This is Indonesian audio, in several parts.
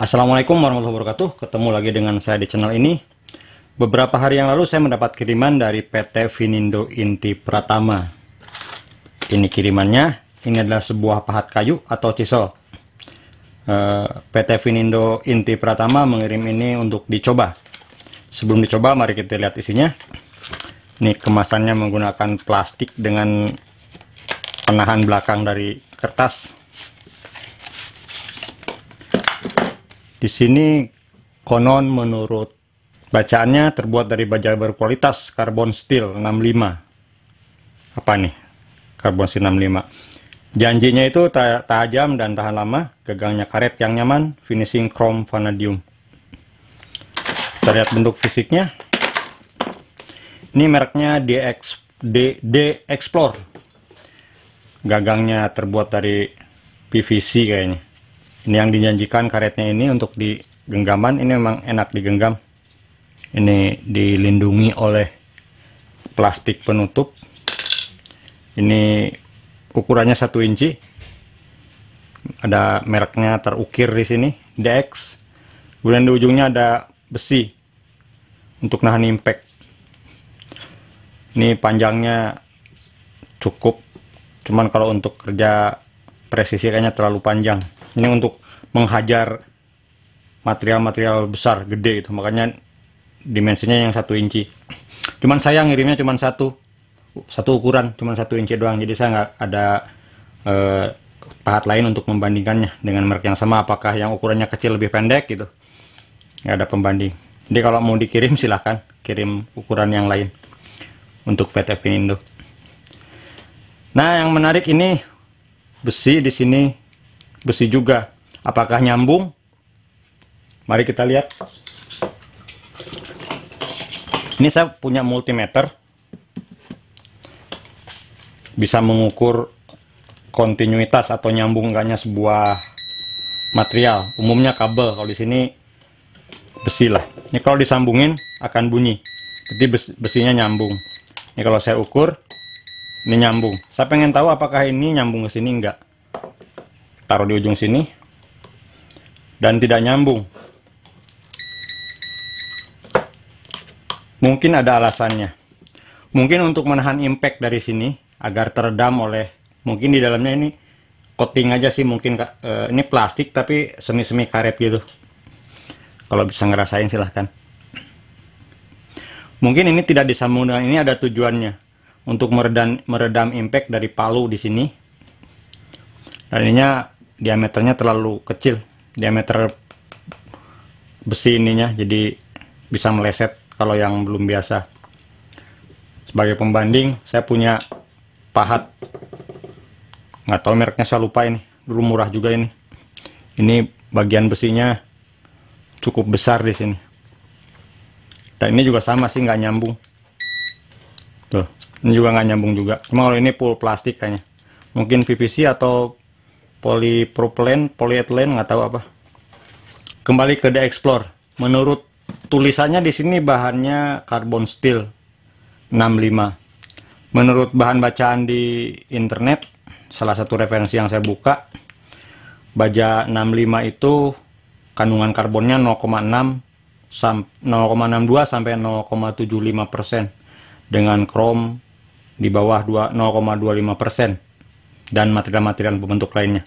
Assalamualaikum warahmatullahi wabarakatuh Ketemu lagi dengan saya di channel ini Beberapa hari yang lalu saya mendapat kiriman dari PT Vinindo Inti Pratama Ini kirimannya Ini adalah sebuah pahat kayu atau chisel eh, PT Vinindo Inti Pratama mengirim ini untuk dicoba Sebelum dicoba mari kita lihat isinya Ini kemasannya menggunakan plastik dengan penahan belakang dari kertas Di sini konon menurut bacaannya terbuat dari baja berkualitas karbon steel 65. Apa nih? Karbon steel 65. Janjinya itu tajam dan tahan lama, gagangnya karet yang nyaman, finishing chrome vanadium. Kita lihat bentuk fisiknya. Ini mereknya DX D, D Explore. Gagangnya terbuat dari PVC kayaknya ini yang dijanjikan karetnya ini untuk di genggaman ini memang enak digenggam ini dilindungi oleh plastik penutup ini ukurannya satu inci ada mereknya terukir di sini DX kemudian di ujungnya ada besi untuk nahan impact ini panjangnya cukup cuman kalau untuk kerja presisi kayaknya terlalu panjang ini untuk menghajar material-material besar gede itu makanya dimensinya yang satu inci cuman saya ngirimnya cuman satu satu ukuran cuman satu inci doang jadi saya nggak ada eh, pahat lain untuk membandingkannya dengan merek yang sama apakah yang ukurannya kecil lebih pendek gitu nggak ada pembanding jadi kalau mau dikirim silahkan kirim ukuran yang lain untuk PT Pinindo nah yang menarik ini besi di sini besi juga. Apakah nyambung? Mari kita lihat. Ini saya punya multimeter. Bisa mengukur kontinuitas atau nyambung enggaknya sebuah material. Umumnya kabel, kalau di sini besi lah. Ini kalau disambungin akan bunyi. Jadi besinya nyambung. Ini kalau saya ukur, ini nyambung. Saya pengen tahu apakah ini nyambung ke sini enggak taruh di ujung sini dan tidak nyambung mungkin ada alasannya mungkin untuk menahan impact dari sini agar teredam oleh mungkin di dalamnya ini coating aja sih mungkin eh, ini plastik tapi semi-semi karet gitu kalau bisa ngerasain silahkan mungkin ini tidak disambung dengan ini ada tujuannya untuk meredam meredam impact dari palu di sini dan ininya diameternya terlalu kecil diameter besi ininya jadi bisa meleset kalau yang belum biasa sebagai pembanding saya punya pahat nggak tahu mereknya saya lupa ini dulu murah juga ini ini bagian besinya cukup besar di sini dan ini juga sama sih nggak nyambung tuh ini juga nggak nyambung juga cuma kalau ini full plastik kayaknya mungkin PVC atau Polypropylene, polyethylene nggak tahu apa. Kembali ke The Explorer. Menurut tulisannya di sini bahannya carbon steel 65. Menurut bahan bacaan di internet, salah satu referensi yang saya buka, baja 65 itu kandungan karbonnya 0,6 0,62 sampai 0,75 persen dengan krom di bawah 0,25 persen dan material-material pembentuk lainnya.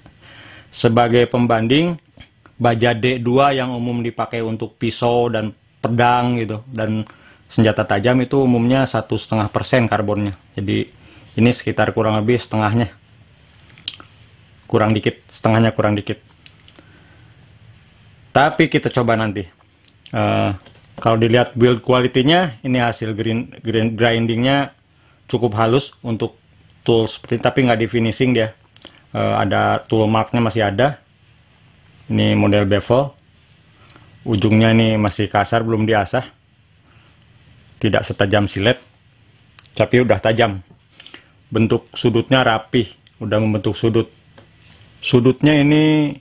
Sebagai pembanding, baja D2 yang umum dipakai untuk pisau dan pedang gitu dan senjata tajam itu umumnya satu setengah persen karbonnya. Jadi ini sekitar kurang lebih setengahnya, kurang dikit, setengahnya kurang dikit. Tapi kita coba nanti. Uh, kalau dilihat build quality-nya, ini hasil green, green grindingnya cukup halus untuk tool seperti tapi nggak di finishing dia uh, ada tool marknya masih ada ini model bevel ujungnya ini masih kasar belum diasah tidak setajam silet tapi udah tajam bentuk sudutnya rapi udah membentuk sudut sudutnya ini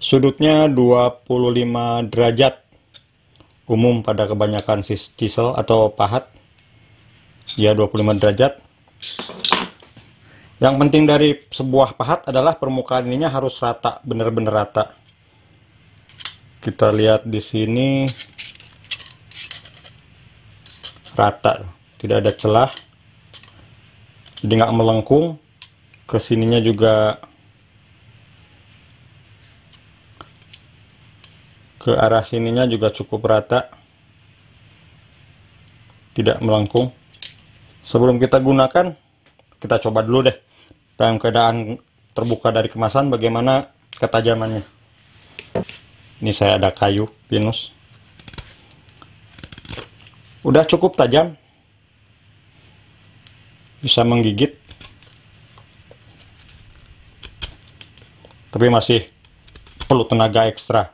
sudutnya 25 derajat umum pada kebanyakan cisel atau pahat dia ya, 25 derajat yang penting dari sebuah pahat adalah permukaan ininya harus rata bener-bener rata kita lihat di sini rata tidak ada celah jadi nggak melengkung kesininya juga ke arah sininya juga cukup rata tidak melengkung sebelum kita gunakan kita coba dulu deh dalam keadaan terbuka dari kemasan bagaimana ketajamannya ini saya ada kayu pinus udah cukup tajam bisa menggigit tapi masih perlu tenaga ekstra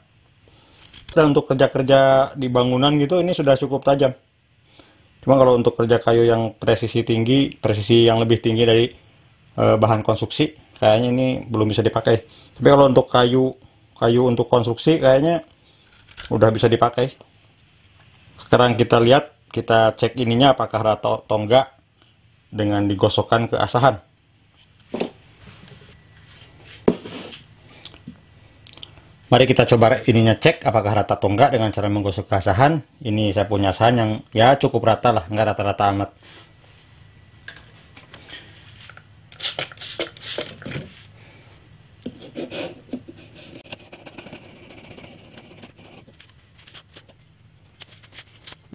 dan untuk kerja-kerja di bangunan gitu ini sudah cukup tajam Cuma kalau untuk kerja kayu yang presisi tinggi, presisi yang lebih tinggi dari e, bahan konstruksi, kayaknya ini belum bisa dipakai. Tapi kalau untuk kayu kayu untuk konstruksi kayaknya udah bisa dipakai. Sekarang kita lihat, kita cek ininya apakah rata atau enggak dengan digosokkan ke asahan. Mari kita coba ininya cek apakah rata atau enggak dengan cara menggosok kasahan. Ini saya punya sahan yang ya cukup rata lah, enggak rata-rata amat.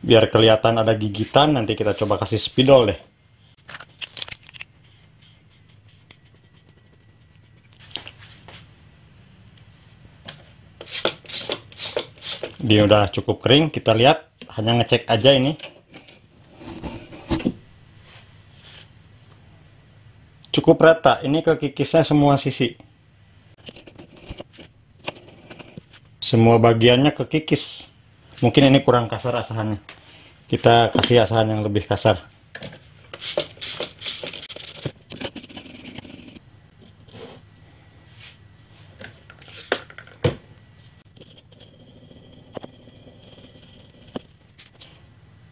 Biar kelihatan ada gigitan, nanti kita coba kasih spidol deh. dia udah cukup kering kita lihat hanya ngecek aja ini cukup rata ini ke semua sisi semua bagiannya kekikis. mungkin ini kurang kasar asahannya kita kasih asahan yang lebih kasar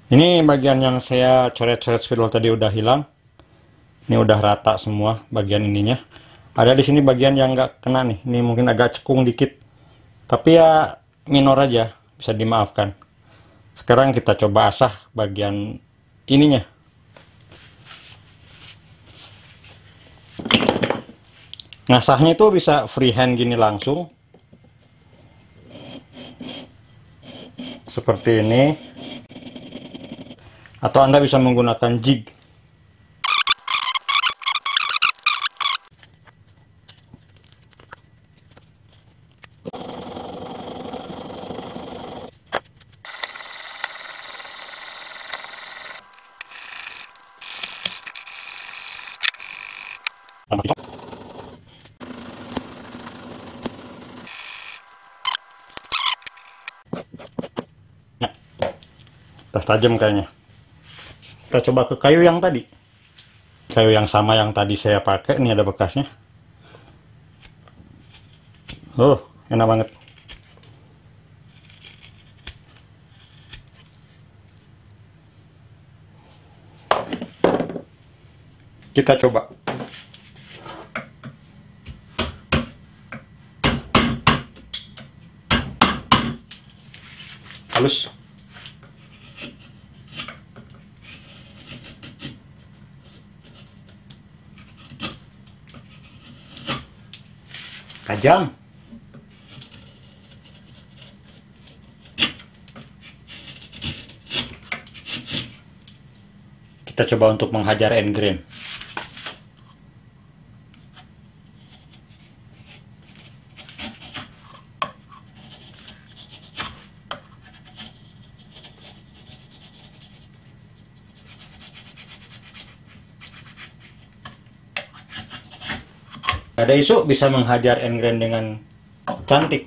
ini bagian yang saya coret-coret spidol tadi udah hilang ini udah rata semua bagian ininya ada di sini bagian yang nggak kena nih ini mungkin agak cekung dikit tapi ya minor aja bisa dimaafkan sekarang kita coba asah bagian ininya ngasahnya itu bisa freehand gini langsung seperti ini atau Anda bisa menggunakan jig. Nah, tas tajam kayaknya kita coba ke kayu yang tadi kayu yang sama yang tadi saya pakai ini ada bekasnya oh enak banget kita coba halus Kajang. Kita coba untuk menghajar end grain. Ada isu bisa menghajar Engren dengan cantik.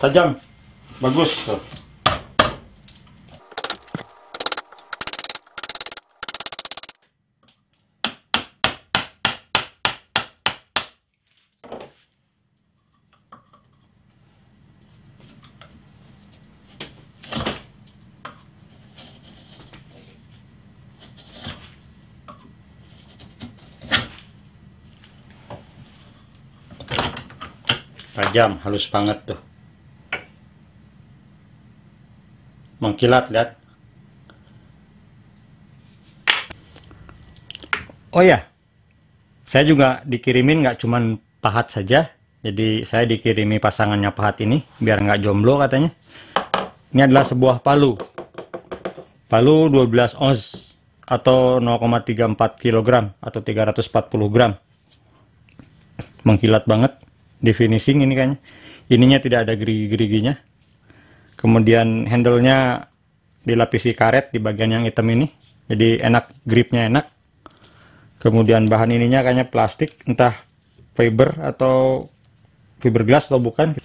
Tajam. Bagus tuh. tajam halus banget tuh mengkilat lihat oh ya saya juga dikirimin nggak cuman pahat saja jadi saya dikirimi pasangannya pahat ini biar nggak jomblo katanya ini adalah sebuah palu palu 12 oz atau 0,34 kg atau 340 gram mengkilat banget di finishing ini kan? ininya tidak ada gerigi-geriginya kemudian handlenya dilapisi karet di bagian yang hitam ini jadi enak gripnya enak kemudian bahan ininya kayaknya plastik entah fiber atau fiberglass atau bukan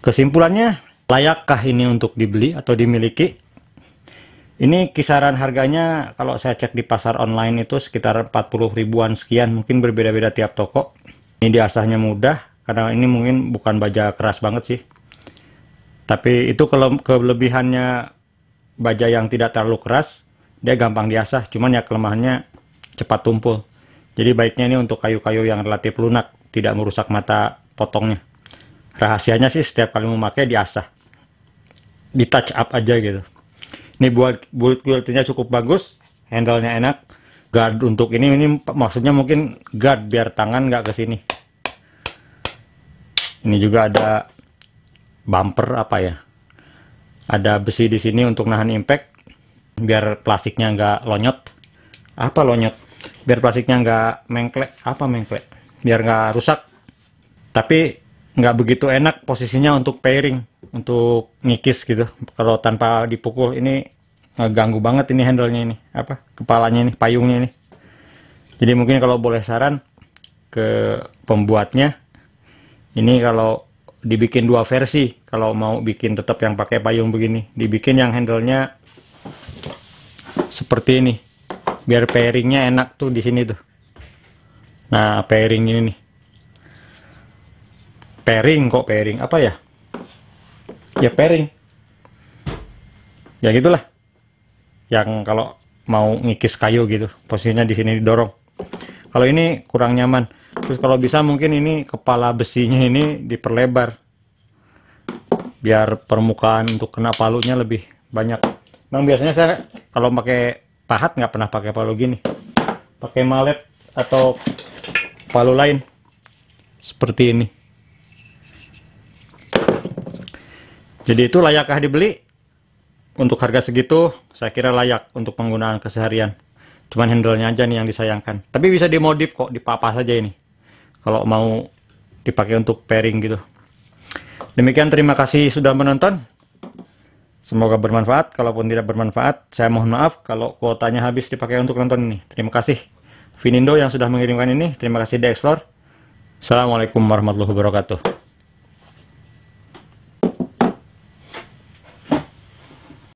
kesimpulannya layakkah ini untuk dibeli atau dimiliki ini kisaran harganya kalau saya cek di pasar online itu sekitar 40 ribuan sekian mungkin berbeda-beda tiap toko ini diasahnya mudah karena ini mungkin bukan baja keras banget sih tapi itu kalau kelebihannya baja yang tidak terlalu keras dia gampang diasah cuman ya kelemahannya cepat tumpul jadi baiknya ini untuk kayu-kayu yang relatif lunak tidak merusak mata potongnya rahasianya sih setiap kali memakai diasah di touch up aja gitu ini buat bulat bulatnya cukup bagus handle-nya enak guard untuk ini ini maksudnya mungkin guard biar tangan nggak kesini. Ini juga ada bumper apa ya? Ada besi di sini untuk nahan impact biar plastiknya nggak lonyot. Apa lonyot? Biar plastiknya nggak mengklek. Apa mengklek? Biar nggak rusak. Tapi nggak begitu enak posisinya untuk pairing, untuk ngikis gitu. Kalau tanpa dipukul ini ganggu banget ini handle-nya ini. Apa? Kepalanya ini, payungnya ini. Jadi mungkin kalau boleh saran ke pembuatnya ini kalau dibikin dua versi kalau mau bikin tetap yang pakai payung begini dibikin yang handlenya seperti ini biar pairingnya enak tuh di sini tuh nah pairing ini nih pairing kok pairing apa ya ya pairing ya gitulah yang kalau mau ngikis kayu gitu posisinya di sini didorong kalau ini kurang nyaman Terus kalau bisa mungkin ini kepala besinya ini diperlebar. Biar permukaan untuk kena palunya lebih banyak. Memang biasanya saya kalau pakai pahat nggak pernah pakai palu gini. Pakai malet atau palu lain. Seperti ini. Jadi itu layakkah dibeli? Untuk harga segitu, saya kira layak untuk penggunaan keseharian cuman handle-nya aja nih yang disayangkan tapi bisa dimodif kok dipapas aja ini kalau mau dipakai untuk pairing gitu. Demikian terima kasih sudah menonton. Semoga bermanfaat. Kalaupun tidak bermanfaat, saya mohon maaf kalau kuotanya habis dipakai untuk nonton ini. Terima kasih. Vinindo yang sudah mengirimkan ini, terima kasih The Explore. Assalamualaikum warahmatullahi wabarakatuh.